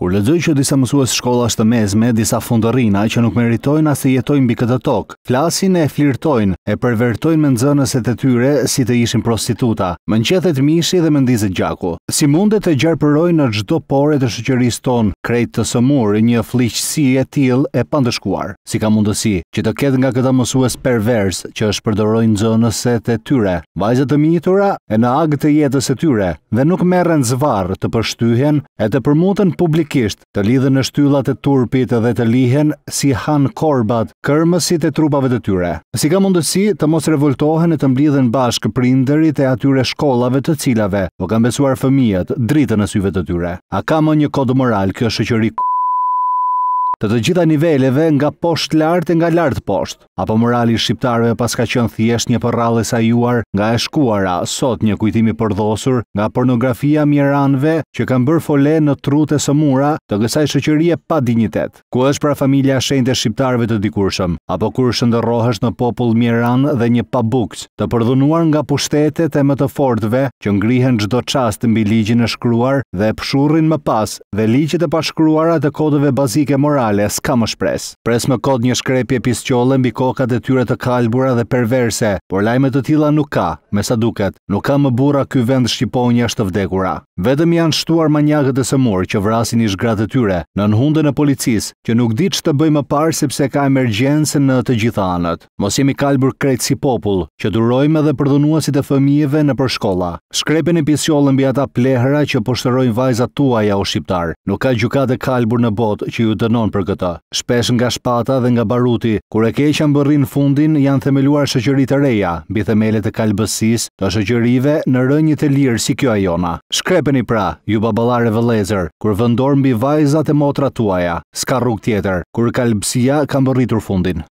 Kur lexoj që disa mësues shkollash të mesme, disa fundorrina që nuk meritojnë as të jetojnë mbi këtë tokë, flasin e flirtojnë, e pervertojnë me nxënësit e tyre si të ishin prostituta. Më mishi dhe mëndizet gjaku. Si mundet të gjarpërojnë në çdo pore të shoqërisë tonë krejt të sëmurë një fliqësi e tillë e pandëshkuar? Si ka mundësi që të ketë nga këta mësues pervers që është përdorojnë nxënësit e tyre, vajzat të mitura në akt të jetës së tyre dhe nuk merren zvarr të përshtyhen e të përmutën publik fizikisht të lidhen në shtyllat e turpit dhe të lihen si han korbat kërmësit e trupave të tyre. Si ka mundësi të mos revoltohen e të mblidhen bashkë prinderit e atyre shkollave të cilave, po kam besuar fëmijët dritën e syve të tyre. A ka më një kodë moral kjo shëqëri kërë? të të gjitha niveleve nga posht lartë e nga lartë posht, apo morali shqiptarve pas ka qënë thjesht një përrales a juar nga e shkuara sot një kujtimi përdosur nga pornografia mjeranve që kanë bërë fole në trute së mura të kësaj shëqërije pa dignitet. Ku është pra familja shenjë të shqiptarve të dikurshëm, apo kur shëndërrohesh në popull mjeran dhe një pabuks të përdhunuar nga pushtetet e më të fortve që ngrihen gjdo qast mbi ligjin e shkruar dhe pshurin më pas dhe ligjit e pashkruara të kodove bazike normale s'ka më shpres. Pres më kod një shkrepje pisqolle mbi kokat e tyre të kalbura dhe perverse, por lajme të tila nuk ka, me sa duket, nuk ka më bura ky vend Shqiponja është të vdekura. Vetëm janë shtuar manjagët e sëmur që vrasin i gratë të tyre në nënhundën e policis, që nuk di që të bëjmë parë sepse ka emergjense në të gjitha anët. Mos jemi kalbur krejtë si popull, që durojmë edhe përdhunuasit e fëmijeve në përshkolla. Shkrepen e pisqollë mbi ata plehra që poshtërojnë vajzat tuaja o shqiptar. Nuk ka gjukat e kalbur në bot që ju dënon për këtë. Shpesh nga shpata dhe nga baruti, kur e keqja mbërrin fundin, janë themeluar shoqëri të reja mbi themele të kalbësisë, të shoqërive në rënjit të lirë si kjo e jona. Shkrepeni pra, ju baballarë vëllëzer, kur vendor mbi vajzat e motrat tuaja, s'ka rrugë tjetër, kur kalbësia ka mbërritur fundin.